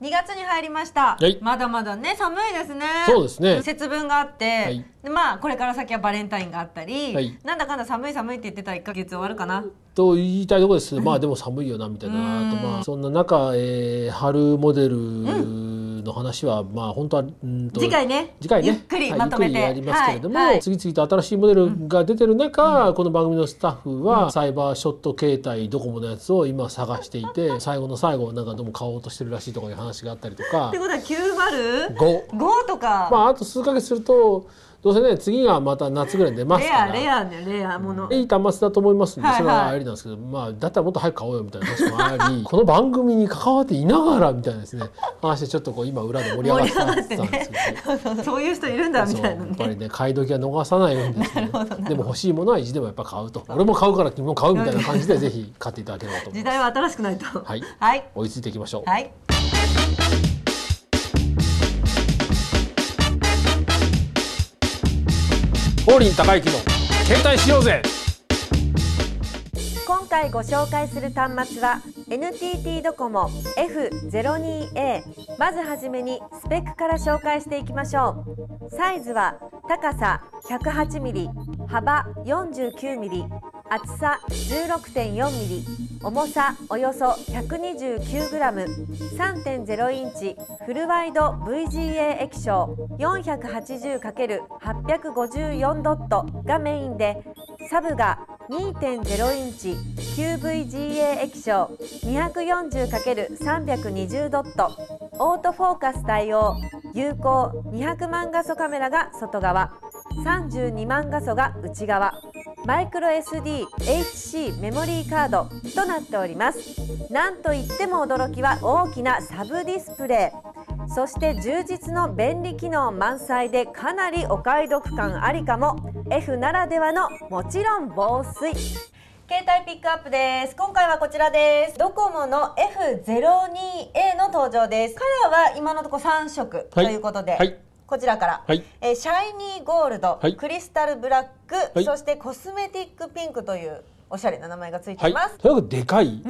2月に入りました、はい、まだまだね寒いですねそうですね節分があって、はい、でまあこれから先はバレンタインがあったり、はい、なんだかんだ寒い寒いって言ってた1か月終わるかなと言いたいところですまあでも寒いよなみたいなとまあそんな中、えー、春モデル、うんの話はまあ本当はうんと次回ね次回ねゆっくりまとめて、はい、やりますけれども、はい、次々と新しいモデルが出てる中、うん、この番組のスタッフは、サイバーショット携帯ドコモのやつを今探していて最後の最後なんかどうも買おうとしてるらしいとかいう話があったりとか。ってことは905とか。まああと数ヶ月するとどうせね次がまた夏ぐらい出ますからレアレアねレアもの、うん、いい端末だと思いますんで、はいはい、それはありなんですけど、まあだったらもっと早く買おうよみたいな話もあり この番組に関わっていながらみたいなですね話でちょっとこう今裏で盛り上がってたんですけど、ね、そういう人いるんだみたいな、ね、やっぱりね買い時は逃さないようにですね でも欲しいものは意地でもやっぱ買うと俺も買うから君も買うみたいな感じでぜひ買っていただければと思います時代は新しくないとはい、はい、追いついていきましょうはい王林高之の携帯しようぜ今回ご紹介する端末は NTT ドコモ F02A まずはじめにスペックから紹介していきましょうサイズは高さ 108mm 幅 49mm 厚さ 16.4mm 重さおよそ 129g3.0 インチフルワイド VGA 液晶 480×854 ドットがメインでサブが2.0インチ QVGA 液晶 240×320 ドットオートフォーカス対応有効200万画素カメラが外側32万画素が内側マイクロ SDHC メモリーカードとなっておりますなんといっても驚きは大きなサブディスプレイそして充実の便利機能満載でかなりお買い得感ありかも F ならではのもちろん防水携帯ピックアップです今回はこちらですドコモの F02A の登場ですカラーは今のところ3色ということで、はいはいこちらから、はい、えー、シャイニーゴールド、はい、クリスタルブラック、はい、そしてコスメティックピンクというおしゃれな名前がついてます。とにかくでかい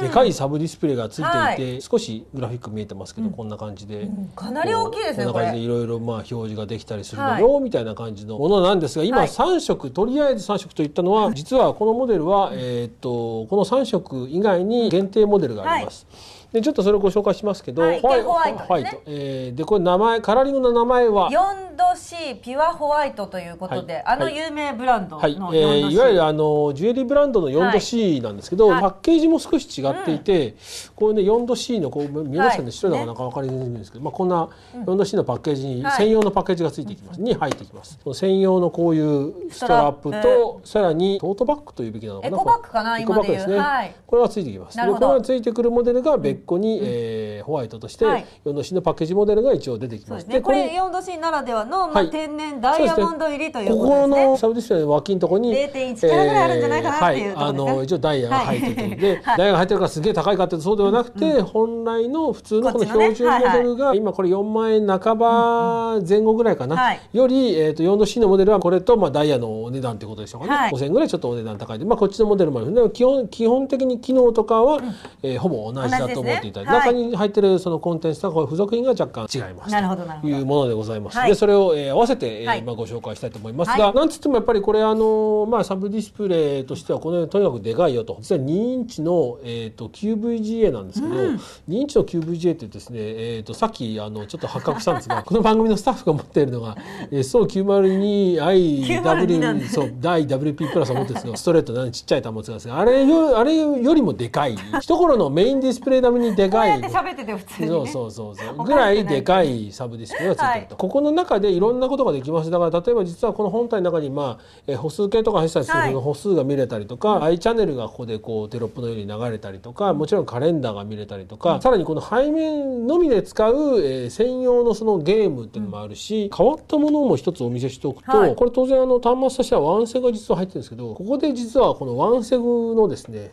でかいサブディスプレイがついていて、はい、少しグラフィック見えてますけど、うん、こんな感じで、うん、かなり大きいですねこんな感じでいろいろまあ表示ができたりするのよ、はい、みたいな感じのものなんですが今3色、とりあえず3色といったのは実はこのモデルは、えー、っとこの3色以外に限定モデルがあります。でちょっとそれをご紹介しますけど、はい、ホワイトですね。えー、でこれ名前カラーリングの名前は4度 C ピュアホワイトということで、はい、あの有名ブランドの4度 C、はい、えー、いわゆるあのジュエリーブランドの4度 C なんですけど、はい、パッケージも少し違っていて、うん、こういうね4度 C のこう見えますかね、白だからなかわかりにくいんですけど、まあこんな4度 C のパッケージに、専用のパッケージが付いてきます、に入ってきます。専用のこういうストラップとさらにトートバッグというべきなのかな。エコバッグかな今で言う。エコバッグですね。これは付いてきます。これが付いてくるモデルが別結こに、うん、えー、ホワイトとして、四の4度 C のパッケージモデルが一応出てきまして、ね、これ4度 C ならではの、まあ、天然ダイヤモンド入りということですね、ね、ここのサブディスプレイの脇のところに0.1キャラぐらいあるんじゃないかなっていう、えーはい、あの一応ダイヤが入ってるとで、ダイヤが入ってるからすげえ高いかってそうではなくて、うん、本来の普通のこの標準モデルが、ねはいはい、今これ4万円半ば前後ぐらいかな、より、えー、と4度 C のモデルはこれと、まあ、ダイヤのお値段ってことでしょうかね、はい、5000円ぐらいちょっとお値段高いで、まあ、こっちのモデルもあるんで基本基本的に機能とかは、うん、えー、ほぼ同じだと思っていただいて、中に入ってるそのコンテンツとは付属品が若干違いますというものでございます。でそれを、えー、合わせて、えーまあ、ご紹介したいと思いますが、なんつってもやっぱりこれあの、まあ、サブディスプレイとしてはこのようにとにかくでかいよと実は2インチの、えーと、QVGA なんですけど、うん、2インチの QVGA ってですね、えーと、さっきあのちょっと発覚したんですが この番組のスタッフが持っているのが、え o そう 902IW そう IWP プラスを持ってるんですけどストレートなちっちゃい端末なんですがあれよあれよりもでかい。一頃のメインディスプレイ並みにでかい。こう喋ってて普通に、ね、そうそうそうそう。ぐらいでかいサブディスプレイがついてると、はい、ここの中でいろんなことができます。だから例えば実はこの本体の中にまあ、えー、歩数計とか入ったりするの歩数が見れたりとか、はい、i チャンネルがここでこうテロップのように流れたりとか、もちろんカレンダーが見れたりとか、うん、さらにこの背面のみで使う、えー、専用のそのゲームっていうのもあるし、うん、変わったものも一つお見せしておくと、はい、これ当然あの端末としてはワンセグが実は入ってるんですけど、ここで実はこのワンセグのですね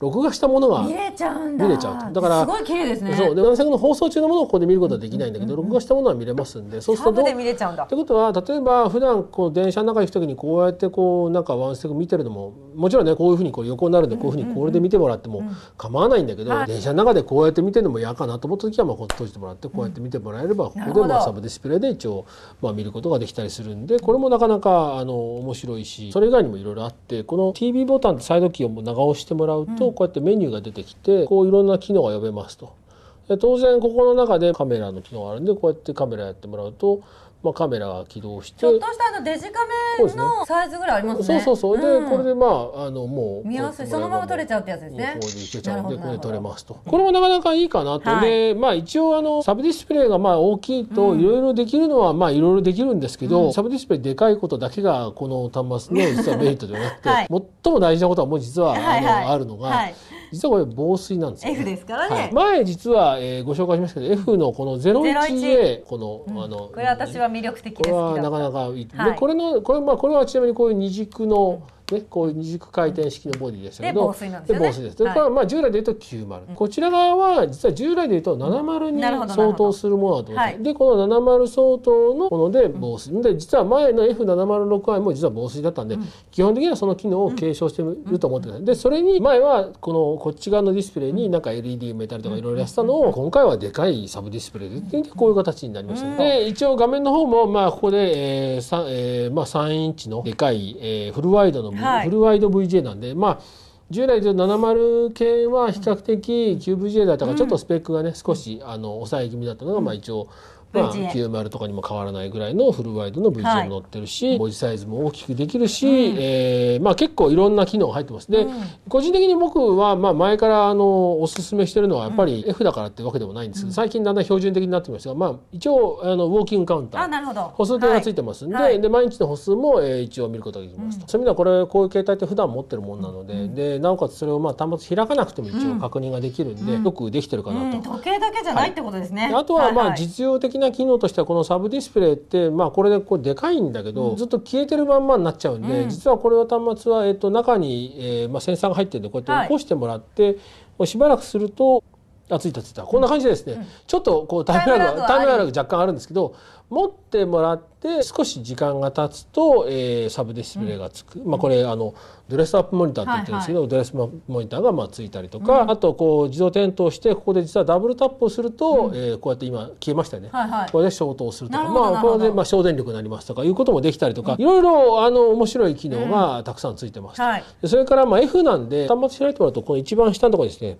録画したものは見れちゃうんだ見れちゃうだからすごい綺麗ですねそうで作の放送中のものをここで見ることはできないんだけど、録画したものは見れますんでそうするとで見れちゃうんだってことは例えば普段こう電車の中に行く時にこうやってこうなんかワンステップ見てるのももちろんねこういうふうにこう横になるんでこういうふうにこれで見てもらっても構わないんだけど、電車の中でこうやって見てるのも嫌かなと思った時はまあこう閉じてもらってこうやって見てもらえれば、ここでまあサブディスプレイで一応まあ見ることができたりするんでこれもなかなかあの面白いしそれ以外にもいろいろあってこの TV ボタンとサイドキーを長押してもらうと、こうやってメニューが出てきて、こういろんな機能が呼べますと。で当然ここの中でカメラの機能があるんで、こうやってカメラやってもらうと、まあ、カメラが起動してちょっとしたあのデジカメのサイズぐらいありますねそうそうそう、うん、でこれでまああのもう見やすいそのまま撮れちゃうってやつですねこれでいけちゃうんでこれで撮れますとこれもなかなかいいかなと、はい、でまあ一応あのサブディスプレイがまあ大きいといろいろできるのはまあいろいろできるんですけど、うん、サブディスプレイでかいことだけがこの端末の実はメリットではなくて、はい、最も大事なことはもう実はあの、はいはい、あるのが、はい実はこれ防水なんですよ、ね、F ですからね、はい、前実は、えー、ご紹介しましたけど F のこのゼ 01A この、うん、あのこれ私は魅力的ですこれはなかなかいい、はい、これのこれまあこれはちなみにこういう二軸の、うんね、こういう二軸回転式のボディでしたけど、で防水なんですよね。で防水です。これはまあ従来で言うと90、こちら側は実は従来で言うと70に相当するものだと思うんです、で、この70相当のもので防水。で、実は前の F706i も実は防水だったんで、基本的にはその機能を継承してると思ってください。で、それに前はこのこっち側のディスプレイになんか LED メタルとかいろいろやってたのを、今回はでかいサブディスプレイでってこういう形になりました、で、一応画面の方もまあここで、ええまあ3インチのでかい、えフルワイドのはい、フルワイド VJ なんでまあ従来で70系は比較的 QVJ だったからちょっとスペックがね、少しあの抑え気味だったのがまあ一応まあ、90とかにも変わらないぐらいのフルワイドの VGA も載ってるし、はい、文字サイズも大きくできるし、うん、えー、まあ、結構いろんな機能入ってます。で、うん、個人的に僕は、まあ、前からあのおすすめしてるのはやっぱり F だからってわけでもないんですけど、うん、最近だんだん標準的になってきましたが、まあ、一応あのウォーキングカウンター歩数計がついてますんではい、で毎日の歩数も、えー、一応見ることができますと、そういう意味ではこれこういう携帯って普段持ってるもんなので,、でなおかつそれを、まあ、端末開かなくても一応確認ができるんで、よくできてるかなと、時計だけじゃないってことですね、はい、あとは、まあ、実用的的な機能としてはこのサブディスプレイってまあこれでこうでかいんだけど、うん、ずっと消えてるまんまになっちゃうんで、うん、実はこれの端末はえっと中にえまあセンサーが入ってるんでこうやって起こしてもらって、はい、しばらくするとあついたついたこんな感じでですね、うん、ちょっとこうタイムラグタイムラグ若干あるんですけど持ってもらって少し時間が経つと、えー、サブディスプレイがつく、うん、まあ、これあのドレスアップモニターって言ってるんですけど、はいはい、ドレスモニターがまあついたりとか、うん、あとこう自動点灯してここで実はダブルタップをすると、うん、えー、こうやって今消えましたよね、はいはい、これで消灯するとかまあ、これでまあ省電力になりますとかいうこともできたりとか、いろいろあの面白い機能がたくさんついてます。はい、それからまあ F なんで端末開いてもらうとこの一番下のところですね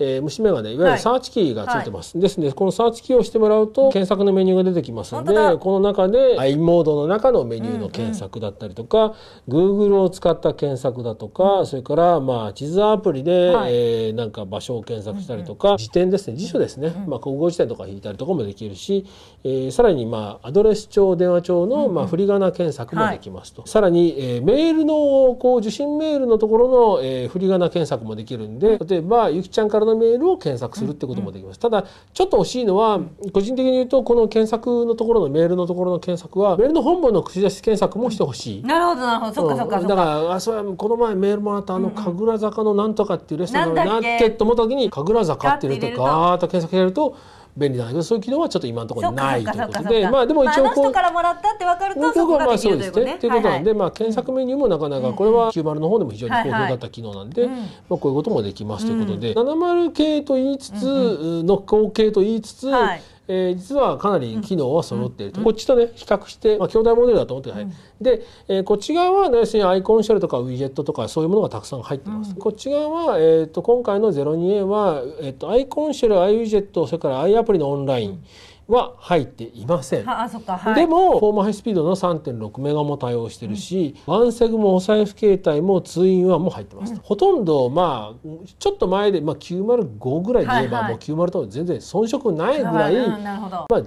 えー、虫眼鏡いわゆるサーチキーがついてます、はい、ですねこのサーチキーをしてもらうと検索のメニューが出てきますのでこの中で i モードの中のメニューの検索だったりとか、うんうん、Google を使った検索だとか、それからまあ地図アプリで、はい、えー、なんか場所を検索したりとか、うんうん、辞典ですね辞書ですね、まあ、国語辞典とか引いたりとかもできるし、えー、さらにまあアドレス帳電話帳の、まあ、振り仮名検索もできますと、うんうんはい、さらに、えー、メールのこう受信メールのところの、えー、振り仮名検索もできるんで例えばゆきちゃんからメールを検索するってこともできます。ただ、ちょっと惜しいのは、個人的に言うと、この検索のところのメールのところの検索は、メールの本文の口出し検索もしてほしい。なるほど、なるほど。そっかそっか。だから、あ、それこの前メールもらったあの、神楽坂のなんとかっていうレストランなっッって思った時に、神楽坂って入れてガーッと検索入ると、便利なんだけどそういう機能はちょっと今のところないということでまあでも一応こう、まあ、からもらったって分かるとそこができるというこすね。ということなんで、まあ、検索メニューもなかなかこれは90の方でも非常に好評だった機能なんで、まあ、こういうこともできますということで、70系と言いつつ、の後系と言いつつ、はいえー、実はかなり機能は揃っていると、うん、こっちとね比較して、まあ、兄弟モデルだと思ってください、うん、で、えー、こっち側は、ね、要するにアイコンシェルとかウィジェットとかそういうものがたくさん入ってます、うん、こっち側は、えーと、今回の 02A は、えーと、とアイコンシェルアイウィジェットそれからアイアプリのオンライン、は入っていません。あそっかはい、でもフォーマハイスピードの3.6メガも対応してるし、うん、ワンセグもお財布携帯もツインワンも入ってます、うん、ほとんどまあちょっと前で、まあ、905ぐらいで言えば、はいはい、もう90と全然遜色ないぐらい、はいはい、まあ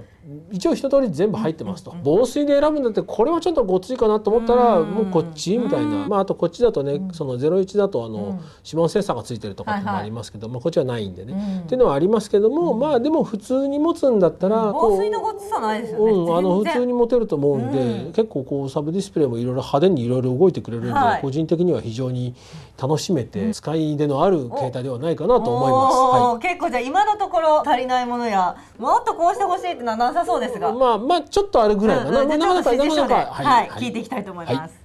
一応一通り全部入ってますと、防水で選ぶんだってこれはちょっとごついかなと思ったらもうこっちみたいな、まあ、あとこっちだとね、その01だとあの、指紋センサーがついてるとかってもありますけど、まあ、こっちはないんでね、っていうのはありますけども、まあでも普通に持つんだったら、防水のごつさないですよね、あの普通に持てると思うんで、結構こうサブディスプレイもいろいろ派手にいろいろ動いてくれるんで、個人的には非常に楽しめて、使い出のある携帯ではないかなと思います。結構じゃ今のところ足りないものやもっとこうしてほしいってのはなさそうですがまあまあちょっとあるぐらいかな、なかなかなかなか、はい、聞いていきたいと思います、